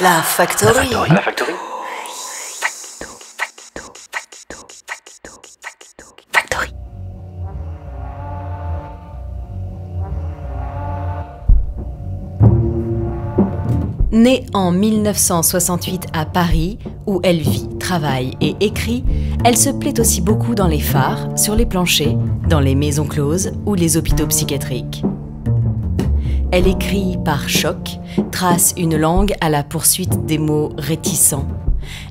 La Factory. Factory. Née en 1968 à Paris, où elle vit, travaille et écrit, elle se plaît aussi beaucoup dans les phares, sur les planchers, dans les maisons closes ou les hôpitaux psychiatriques. Elle écrit par choc, trace une langue à la poursuite des mots réticents.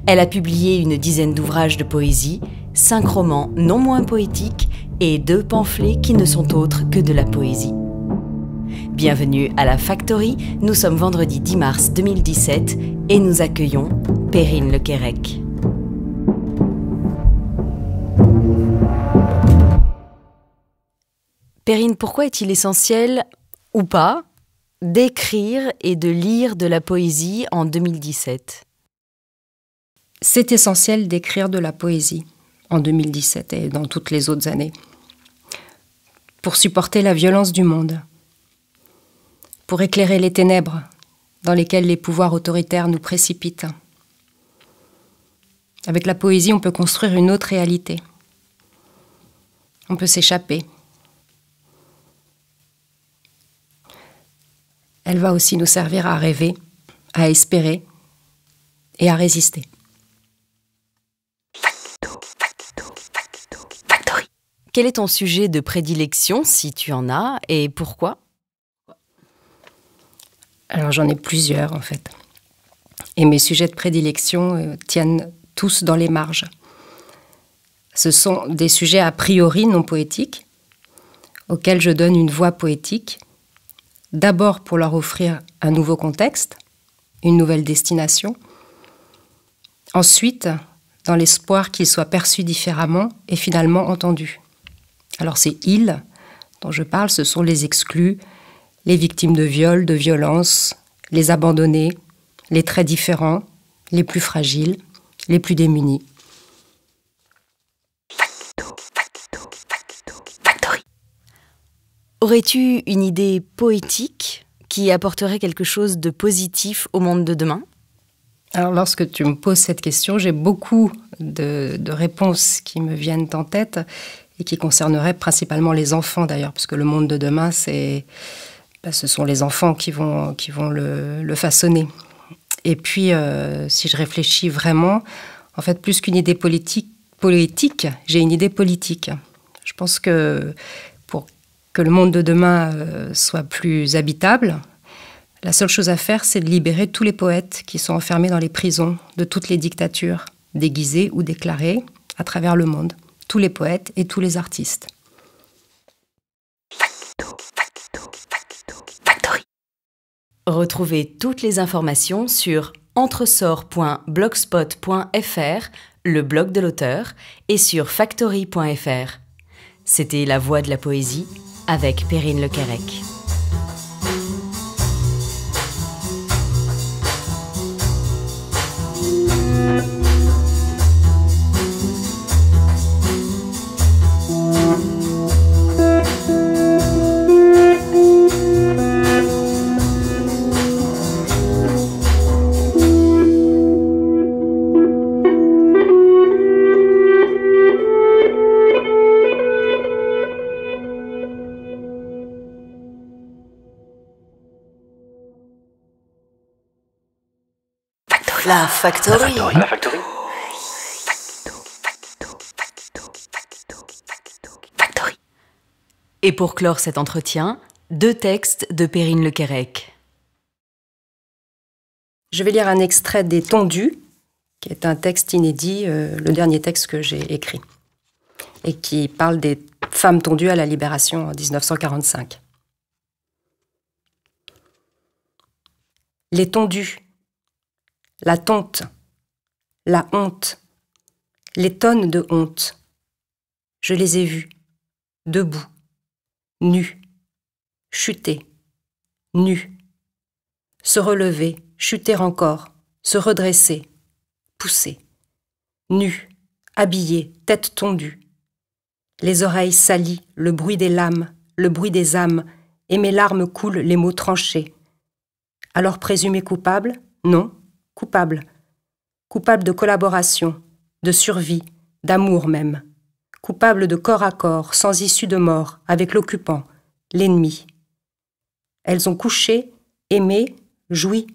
Elle a publié une dizaine d'ouvrages de poésie, cinq romans non moins poétiques et deux pamphlets qui ne sont autres que de la poésie. Bienvenue à la Factory, nous sommes vendredi 10 mars 2017 et nous accueillons Perrine Le Quérec. Perrine, pourquoi est-il essentiel ou pas d'écrire et de lire de la poésie en 2017 C'est essentiel d'écrire de la poésie en 2017 et dans toutes les autres années pour supporter la violence du monde, pour éclairer les ténèbres dans lesquelles les pouvoirs autoritaires nous précipitent. Avec la poésie, on peut construire une autre réalité. On peut s'échapper. elle va aussi nous servir à rêver, à espérer et à résister. Quel est ton sujet de prédilection, si tu en as, et pourquoi Alors j'en ai plusieurs en fait. Et mes sujets de prédilection euh, tiennent tous dans les marges. Ce sont des sujets a priori non poétiques, auxquels je donne une voix poétique, D'abord pour leur offrir un nouveau contexte, une nouvelle destination. Ensuite, dans l'espoir qu'ils soient perçus différemment et finalement entendus. Alors c'est ils » dont je parle, ce sont les exclus, les victimes de viols, de violences, les abandonnés, les très différents, les plus fragiles, les plus démunis. Aurais-tu une idée poétique qui apporterait quelque chose de positif au monde de demain alors lorsque tu me poses cette question, j'ai beaucoup de, réponses qui me viennent en tête et qui concerneraient principalement les enfants d'ailleurs, puisque le monde de demain, c'est, bah, ce sont les enfants qui vont, qui vont le, façonner. Et puis, euh, si je réfléchis vraiment, en fait, plus qu'une idée politique, politique j'ai une idée politique. Je pense que que le monde de demain euh, soit plus habitable, la seule chose à faire, c'est de libérer tous les poètes qui sont enfermés dans les prisons de toutes les dictatures, déguisées ou déclarées, à travers le monde, tous les poètes et tous les artistes. Retrouvez toutes les informations sur entresort.blogspot.fr, le blog de l'auteur, et sur factory.fr. C'était La Voix de la Poésie avec Perrine Le Factory. Factory. Et pour clore cet entretien, deux textes de Perrine Le Quérec. Je vais lire un extrait des Tondus, qui est un texte inédit, euh, le dernier texte que j'ai écrit, et qui parle des femmes tondues à la Libération en 1945. Les Tondus la tonte, la honte, les tonnes de honte. Je les ai vus, debout, nus, chuter, nus, se relever, chuter encore, se redresser, pousser, nus, habillés, tête tondue, les oreilles salies, le bruit des lames, le bruit des âmes, et mes larmes coulent les mots tranchés. Alors présumé coupable Non, Coupables. Coupables de collaboration, de survie, d'amour même, Coupables de corps à corps, sans issue de mort, avec l'occupant, l'ennemi. Elles ont couché, aimé, joui.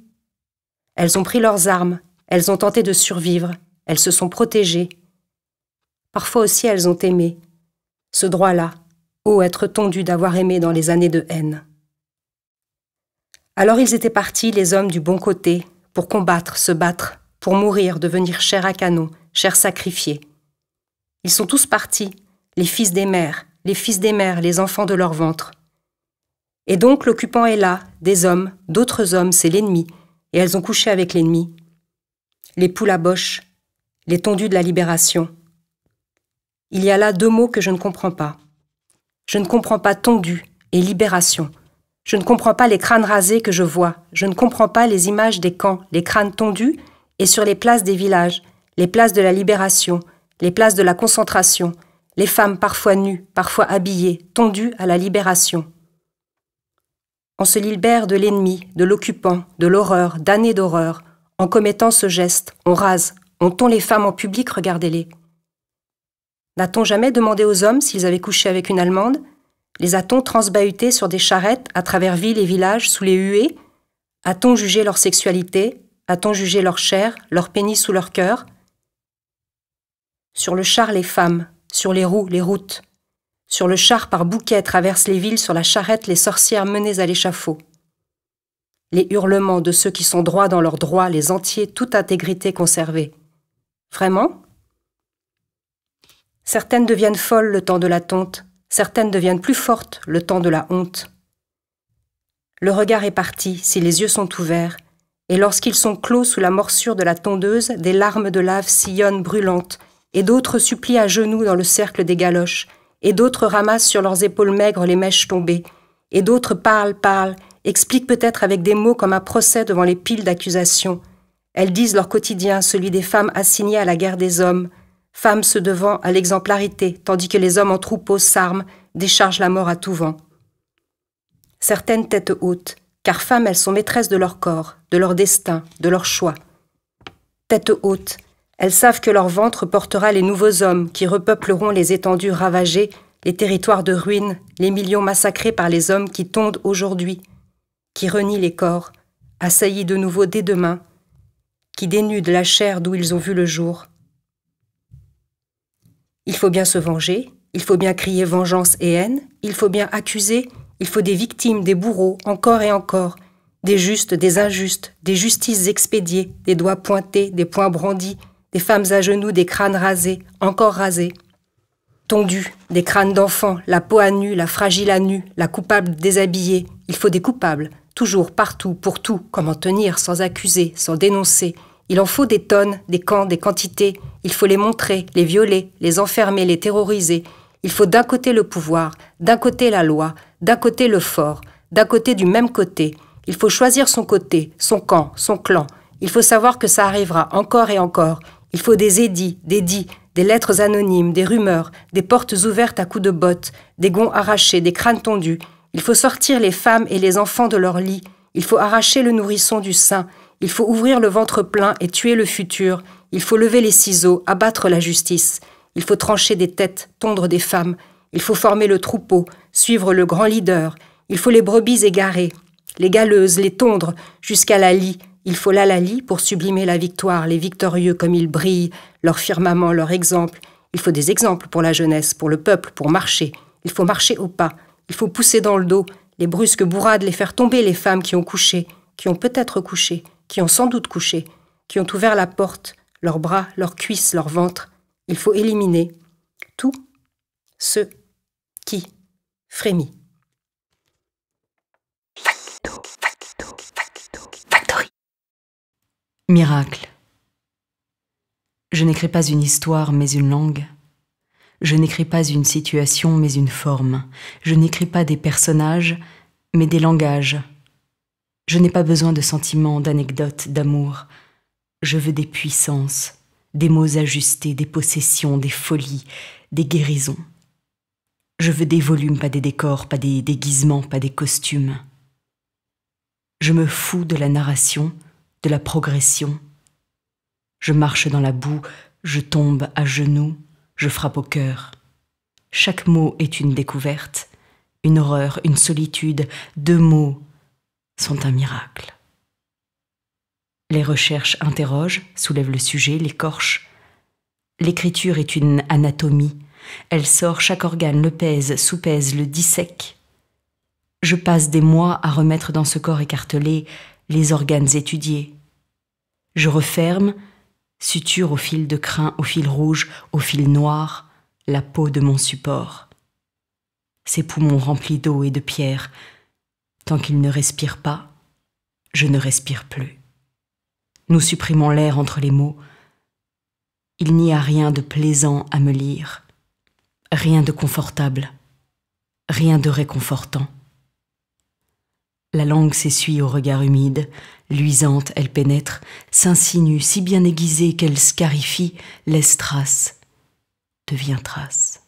Elles ont pris leurs armes, elles ont tenté de survivre, elles se sont protégées. Parfois aussi elles ont aimé. Ce droit-là, ô être tondu d'avoir aimé dans les années de haine. Alors ils étaient partis, les hommes du bon côté, pour combattre, se battre, pour mourir, devenir cher à canon, cher sacrifiée. Ils sont tous partis, les fils des mères, les fils des mères, les enfants de leur ventre. Et donc l'occupant est là, des hommes, d'autres hommes, c'est l'ennemi, et elles ont couché avec l'ennemi. Les poules à boche, les tondus de la libération. Il y a là deux mots que je ne comprends pas. Je ne comprends pas tondu et libération. Je ne comprends pas les crânes rasés que je vois. Je ne comprends pas les images des camps, les crânes tondus, et sur les places des villages, les places de la libération, les places de la concentration, les femmes parfois nues, parfois habillées, tondues à la libération. On se libère de l'ennemi, de l'occupant, de l'horreur, d'années d'horreur. En commettant ce geste, on rase, on tond les femmes en public, regardez-les. N'a-t-on jamais demandé aux hommes s'ils avaient couché avec une Allemande les a-t-on transbahutés sur des charrettes à travers villes et villages sous les huées A-t-on jugé leur sexualité A-t-on jugé leur chair, leur pénis sous leur cœur Sur le char, les femmes, sur les roues, les routes. Sur le char, par bouquets, traversent les villes, sur la charrette, les sorcières menées à l'échafaud. Les hurlements de ceux qui sont droits dans leurs droits, les entiers, toute intégrité conservée. Vraiment Certaines deviennent folles le temps de la tonte certaines deviennent plus fortes le temps de la honte. Le regard est parti si les yeux sont ouverts, et lorsqu'ils sont clos sous la morsure de la tondeuse, des larmes de lave sillonnent brûlantes, et d'autres supplient à genoux dans le cercle des galoches, et d'autres ramassent sur leurs épaules maigres les mèches tombées, et d'autres parlent, parlent, expliquent peut-être avec des mots comme un procès devant les piles d'accusations. Elles disent leur quotidien, celui des femmes assignées à la guerre des hommes, femmes se devant à l'exemplarité, tandis que les hommes en troupeau s'arment, déchargent la mort à tout vent. Certaines têtes hautes, car femmes elles sont maîtresses de leur corps, de leur destin, de leur choix. Têtes hautes, elles savent que leur ventre portera les nouveaux hommes qui repeupleront les étendues ravagées, les territoires de ruines, les millions massacrés par les hommes qui tondent aujourd'hui, qui renient les corps, assaillis de nouveau dès demain, qui dénudent la chair d'où ils ont vu le jour, il faut bien se venger, il faut bien crier vengeance et haine, il faut bien accuser, il faut des victimes, des bourreaux, encore et encore, des justes, des injustes, des justices expédiées, des doigts pointés, des poings brandis, des femmes à genoux, des crânes rasés, encore rasés. Tondus, des crânes d'enfants, la peau à nu, la fragile à nu, la coupable déshabillée, il faut des coupables, toujours, partout, pour tout, comment tenir, sans accuser, sans dénoncer. Il en faut des tonnes, des camps, des quantités, il faut les montrer, les violer, les enfermer, les terroriser. Il faut d'un côté le pouvoir, d'un côté la loi, d'un côté le fort, d'un côté du même côté. Il faut choisir son côté, son camp, son clan. Il faut savoir que ça arrivera encore et encore. Il faut des édits, des dits, des lettres anonymes, des rumeurs, des portes ouvertes à coups de bottes, des gonds arrachés, des crânes tondus. Il faut sortir les femmes et les enfants de leur lit. Il faut arracher le nourrisson du sein. Il faut ouvrir le ventre plein et tuer le futur. Il faut lever les ciseaux, abattre la justice. Il faut trancher des têtes, tondre des femmes. Il faut former le troupeau, suivre le grand leader. Il faut les brebis égarées, les galeuses, les tondres, jusqu'à la lie. Il faut la l'alali pour sublimer la victoire, les victorieux comme ils brillent, leur firmament, leur exemple. Il faut des exemples pour la jeunesse, pour le peuple, pour marcher. Il faut marcher au pas. Il faut pousser dans le dos, les brusques bourrades, les faire tomber les femmes qui ont couché, qui ont peut-être couché, qui ont sans doute couché, qui ont ouvert la porte, leurs bras, leurs cuisses, leur ventre. Il faut éliminer tout ce qui frémit. Miracle. Je n'écris pas une histoire, mais une langue. Je n'écris pas une situation, mais une forme. Je n'écris pas des personnages, mais des langages. Je n'ai pas besoin de sentiments, d'anecdotes, d'amour. Je veux des puissances, des mots ajustés, des possessions, des folies, des guérisons. Je veux des volumes, pas des décors, pas des déguisements, pas des costumes. Je me fous de la narration, de la progression. Je marche dans la boue, je tombe à genoux, je frappe au cœur. Chaque mot est une découverte, une horreur, une solitude. Deux mots sont un miracle. Les recherches interrogent, soulèvent le sujet, l'écorchent. L'écriture est une anatomie. Elle sort chaque organe, le pèse, soupèse, le dissèque. Je passe des mois à remettre dans ce corps écartelé les organes étudiés. Je referme, suture au fil de crin, au fil rouge, au fil noir, la peau de mon support. Ses poumons remplis d'eau et de pierre. Tant qu'il ne respire pas, je ne respire plus. Nous supprimons l'air entre les mots. Il n'y a rien de plaisant à me lire, rien de confortable, rien de réconfortant. La langue s'essuie au regard humide, luisante elle pénètre, s'insinue si bien aiguisée qu'elle scarifie, laisse trace, devient trace.